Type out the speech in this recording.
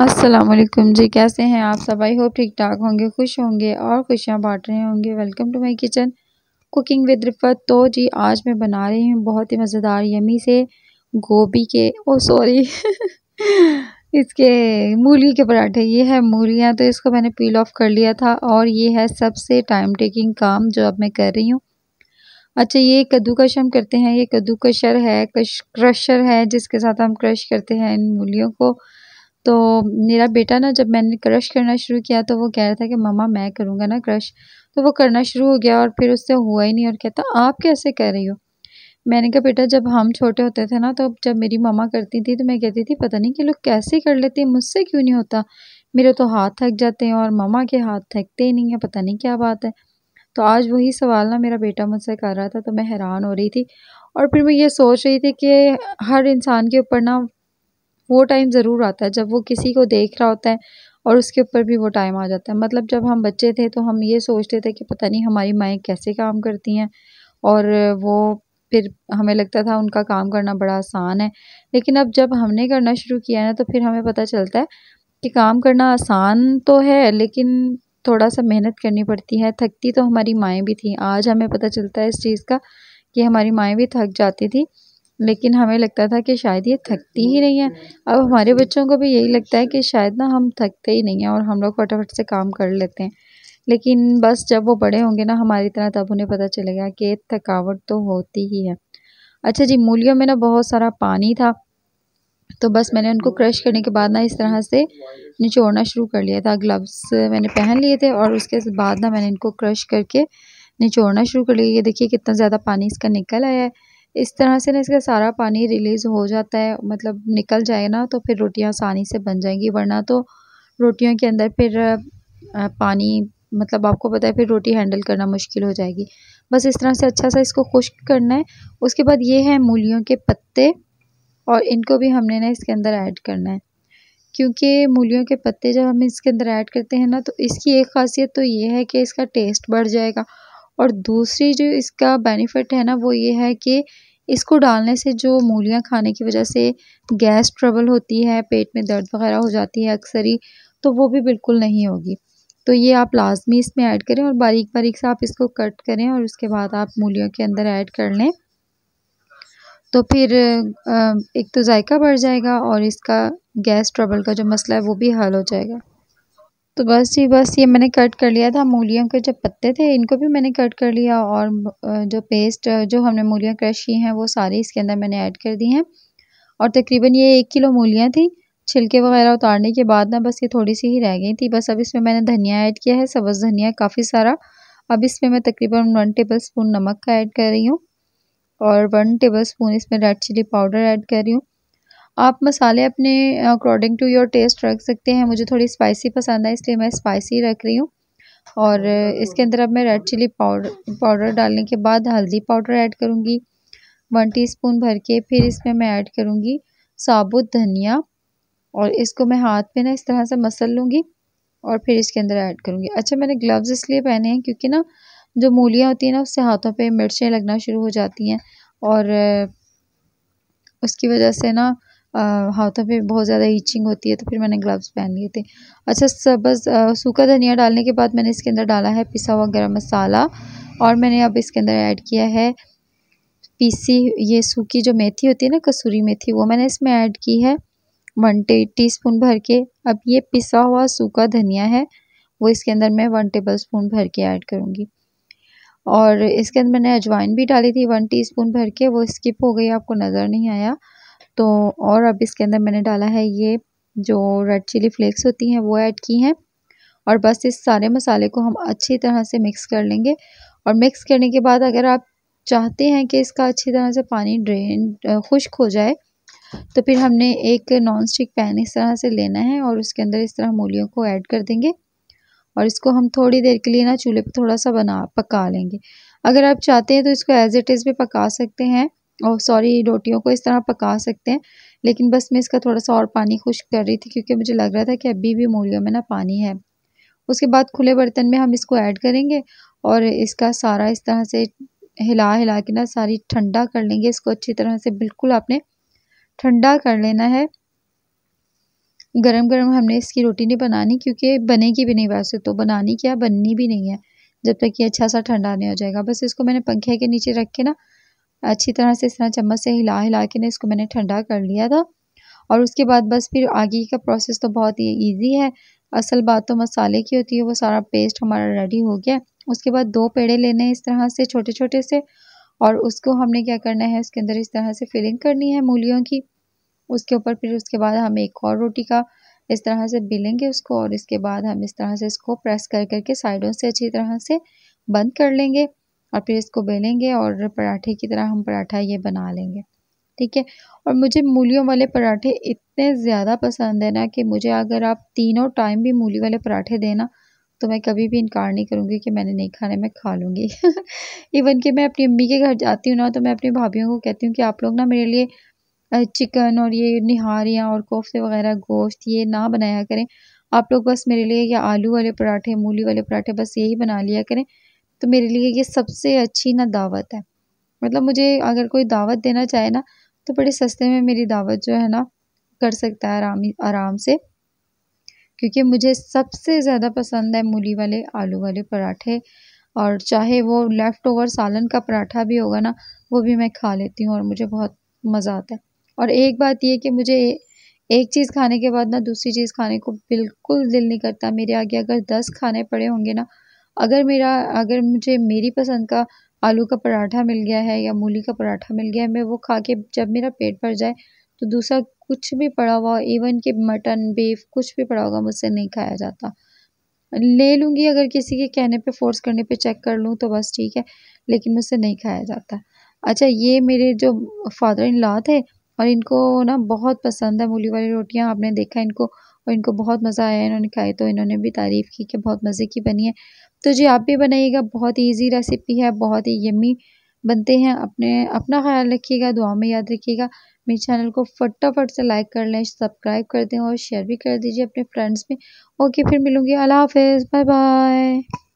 असलम जी कैसे हैं आप सब आई होप ठीक ठाक होंगे खुश होंगे और खुशियाँ बांट रहे होंगे welcome to my kitchen cooking with Rifat तो जी आज मैं बना रही हूँ बहुत ही मज़ेदार यमी से गोभी के ओ oh, सॉरी इसके मूली के पराठे ये है मूलियाँ तो इसको मैंने पील ऑफ कर लिया था और ये है सबसे टाइम टेकिंग काम जो अब मैं कर रही हूँ अच्छा ये कद्दूकश हम करते हैं ये कद्दूकशर है कश क्रशर है जिसके साथ हम क्रश करते हैं इन मूलियों को तो मेरा बेटा ना जब मैंने क्रश करना शुरू किया तो वो कह रहा था कि मामा मैं करूँगा ना क्रश तो वो करना शुरू हो गया और फिर उससे हुआ ही नहीं और कहता आप कैसे कह रही हो मैंने कहा बेटा जब हम छोटे होते थे ना तो जब मेरी मामा करती थी तो मैं कहती थी पता नहीं कि लोग कैसे कर लेते हैं मुझसे क्यों नहीं होता मेरे तो हाथ थक जाते हैं और मामा के हाथ थकते ही नहीं हैं पता नहीं क्या बात है तो आज वही सवाल ना मेरा बेटा मुझसे कर रहा था तो मैं हैरान हो रही थी और फिर मैं ये सोच रही थी कि हर इंसान के ऊपर ना वो टाइम ज़रूर आता है जब वो किसी को देख रहा होता है और उसके ऊपर भी वो टाइम आ जाता है मतलब जब हम बच्चे थे तो हम ये सोचते थे कि पता नहीं हमारी माएँ कैसे काम करती हैं और वो फिर हमें लगता था उनका काम करना बड़ा आसान है लेकिन अब जब हमने करना शुरू किया है ना तो फिर हमें पता चलता है कि काम करना आसान तो है लेकिन थोड़ा सा मेहनत करनी पड़ती है थकती तो हमारी माएँ भी थी आज हमें पता चलता है इस चीज़ का कि हमारी माएँ भी थक जाती थी लेकिन हमें लगता था कि शायद ये थकती ही नहीं है अब हमारे बच्चों को भी यही लगता है कि शायद ना हम थकते ही नहीं हैं और हम लोग फटाफट से काम कर लेते हैं लेकिन बस जब वो बड़े होंगे ना हमारी तरह तब उन्हें पता चलेगा कि थकावट तो होती ही है अच्छा जी मूलियों में ना बहुत सारा पानी था तो बस मैंने उनको क्रश करने के बाद ना इस तरह से निचोड़ना शुरू कर लिया था ग्लव्स मैंने पहन लिए थे और उसके बाद ना मैंने इनको क्रश करके निचोड़ना शुरू कर लिया ये देखिए कितना ज़्यादा पानी इसका निकल आया है इस तरह से ना इसका सारा पानी रिलीज़ हो जाता है मतलब निकल जाए ना तो फिर रोटियां आसानी से बन जाएंगी वरना तो रोटियों के अंदर फिर पानी मतलब आपको पता है फिर रोटी हैंडल करना मुश्किल हो जाएगी बस इस तरह से अच्छा सा इसको खुश्क करना है उसके बाद ये है मूलियों के पत्ते और इनको भी हमने ना इसके अंदर ऐड करना है क्योंकि मूलियों के पत्ते जब हम इसके अंदर ऐड करते हैं ना तो इसकी एक खासियत तो ये है कि इसका टेस्ट बढ़ जाएगा और दूसरी जो इसका बेनिफिट है ना वो ये है कि इसको डालने से जो मूलियाँ खाने की वजह से गैस ट्रबल होती है पेट में दर्द वगैरह हो जाती है अक्सर ही तो वो भी बिल्कुल नहीं होगी तो ये आप लाजमी इसमें ऐड करें और बारीक बारीक से आप इसको कट करें और उसके बाद आप मूलियों के अंदर ऐड कर लें तो फिर एक तो जायका बढ़ जाएगा और इसका गैस ट्रबल का जो मसला है वो भी हल हो जाएगा तो बस ये बस ये मैंने कट कर लिया था मूलियों के जो पत्ते थे इनको भी मैंने कट कर लिया और जो पेस्ट जो हमने मूलियाँ क्रश की हैं वो सारी इसके अंदर मैंने ऐड कर दी हैं और तकरीबन ये एक किलो मूलियाँ थी छिलके वगैरह उतारने के बाद ना बस ये थोड़ी सी ही रह गई थी बस अब इसमें मैंने धनिया ऐड किया है सब्ज़ धनिया काफ़ी सारा अब इसमें मैं तकरीबन वन टेबल स्पून नमक का ऐड कर रही हूँ और वन टेबल स्पून इसमें रेड चिली पाउडर ऐड कर रही हूँ आप मसाले अपने अकॉर्डिंग टू योर टेस्ट रख सकते हैं मुझे थोड़ी स्पाइसी पसंद है इसलिए मैं स्पाइसी रख रही हूँ और इसके अंदर अब मैं रेड चिली पाउडर पाउडर डालने के बाद हल्दी पाउडर ऐड करूँगी वन टीस्पून भर के फिर इसमें मैं ऐड करूँगी साबुत धनिया और इसको मैं हाथ पे ना इस तरह से मसल लूँगी और फिर इसके अंदर ऐड करूँगी अच्छा मैंने ग्लव्स इसलिए पहने हैं क्योंकि ना जो मूलियाँ होती हैं ना उससे हाथों पे मिर्चें लगना शुरू हो जाती हैं और उसकी वजह से ना हाथों पे बहुत ज़्यादा ईचिंग होती है तो फिर मैंने ग्लव्स पहन लिए थे अच्छा सब बस सूखा धनिया डालने के बाद मैंने इसके अंदर डाला है पिसा हुआ गर्म मसाला और मैंने अब इसके अंदर ऐड किया है पीसी ये सूखी जो मेथी होती है ना कसूरी मेथी वो मैंने इसमें ऐड की है वन टे टी स्पून भर के अब ये पिसा हुआ सूखा धनिया है वो इसके अंदर मैं वन टेबल स्पून भर के ऐड करूँगी और इसके अंदर मैंने अजवाइन भी डाली थी वन टीस्पून भर के वो स्किप हो गई आपको नज़र नहीं आया तो और अब इसके अंदर मैंने डाला है ये जो रेड चिली फ्लेक्स होती हैं वो ऐड की हैं और बस इस सारे मसाले को हम अच्छी तरह से मिक्स कर लेंगे और मिक्स करने के बाद अगर आप चाहते हैं कि इसका अच्छी तरह से पानी ड्रेन खुश्क हो जाए तो फिर हमने एक नॉन स्टिक पैन इस तरह से लेना है और उसके अंदर इस तरह मूलियों को ऐड कर देंगे और इसको हम थोड़ी देर के लिए ना चूल्हे पर थोड़ा सा बना पका लेंगे अगर आप चाहते हैं तो इसको एज इट इज़ भी पका सकते हैं और सॉरी रोटियों को इस तरह पका सकते हैं लेकिन बस मैं इसका थोड़ा सा और पानी खुश कर रही थी क्योंकि मुझे लग रहा था कि अभी भी मूलियों में ना पानी है उसके बाद खुले बर्तन में हम इसको ऐड करेंगे और इसका सारा इस तरह से हिला हिला के ना सारी ठंडा कर लेंगे इसको अच्छी तरह से बिल्कुल आपने ठंडा कर लेना है गरम गरम हमने इसकी रोटी नहीं बनानी क्योंकि बनेगी भी नहीं वैसे तो बनानी क्या बननी भी नहीं है जब तक ये अच्छा सा ठंडा नहीं हो जाएगा बस इसको मैंने पंखे के नीचे रख के ना अच्छी तरह से इस तरह चम्मच से हिला हिला के ना इसको मैंने ठंडा कर लिया था और उसके बाद बस फिर आगे का प्रोसेस तो बहुत ही ईजी है असल बात तो मसाले की होती है वो सारा पेस्ट हमारा रेडी हो गया उसके बाद दो पेड़े लेने हैं इस तरह से छोटे छोटे से और उसको हमने क्या करना है उसके अंदर इस तरह से फिलिंग करनी है मूलियों की उसके ऊपर फिर उसके बाद हम एक और रोटी का इस तरह से बिलेंगे उसको और इसके बाद हम इस तरह से इसको प्रेस कर करके साइडों से अच्छी तरह से बंद कर लेंगे और फिर इसको बेलेंगे और पराठे की तरह हम पराठा ये बना लेंगे ठीक है और मुझे मूलियों वाले पराठे इतने ज़्यादा पसंद है ना कि मुझे अगर आप तीनों टाइम भी मूली वाले पराठे देना तो मैं कभी भी इनकार नहीं करूँगी कि मैंने नहीं खाने में खा लूँगी इवन कि मैं अपनी अम्मी के घर जाती हूँ ना तो मैं अपनी भाभीियों को कहती हूँ कि आप लोग ना मेरे लिए चिकन और ये निहारियाँ और कोफ्ते वगैरह गोश्त ये ना बनाया करें आप लोग बस मेरे लिए ये आलू वाले पराठे मूली वाले पराठे बस यही बना लिया करें तो मेरे लिए ये सबसे अच्छी ना दावत है मतलब मुझे अगर कोई दावत देना चाहे ना तो बड़े सस्ते में मेरी दावत जो है ना कर सकता है आराम आराम से क्योंकि मुझे सबसे ज़्यादा पसंद है मूली वाले आलू वाले पराठे और चाहे वो लेफ़्ट ओवर सालन का पराठा भी होगा ना वो भी मैं खा लेती हूँ और मुझे बहुत मज़ा आता है और एक बात ये कि मुझे एक चीज़ खाने के बाद ना दूसरी चीज़ खाने को बिल्कुल दिल नहीं करता मेरे आगे अगर दस खाने पड़े होंगे ना अगर मेरा अगर मुझे मेरी पसंद का आलू का पराठा मिल गया है या मूली का पराठा मिल गया है मैं वो खा के जब मेरा पेट भर जाए तो दूसरा कुछ भी पड़ा हुआ इवन कि मटन बीफ कुछ भी पड़ा होगा मुझसे नहीं खाया जाता ले लूँगी अगर किसी के कहने पे फोर्स करने पे चेक कर लूँ तो बस ठीक है लेकिन मुझसे नहीं खाया जाता अच्छा ये मेरे जो फादर इन लॉ थे और इनको ना बहुत पसंद है मूली वाली रोटियाँ आपने देखा इनको और इनको बहुत मज़ा आया इन्होंने खाई तो इन्होंने भी तारीफ़ की कि बहुत मज़े की बनी है तो जी आप भी बनाइएगा बहुत ईजी रेसिपी है बहुत ही यम्मी बनते हैं अपने अपना ख्याल रखिएगा दुआ में याद रखिएगा मेरे चैनल को फटाफट से लाइक कर लें सब्सक्राइब कर दें और शेयर भी कर दीजिए अपने फ्रेंड्स में ओके फिर मिलूँगी अल्लाह हाफ बाय बाय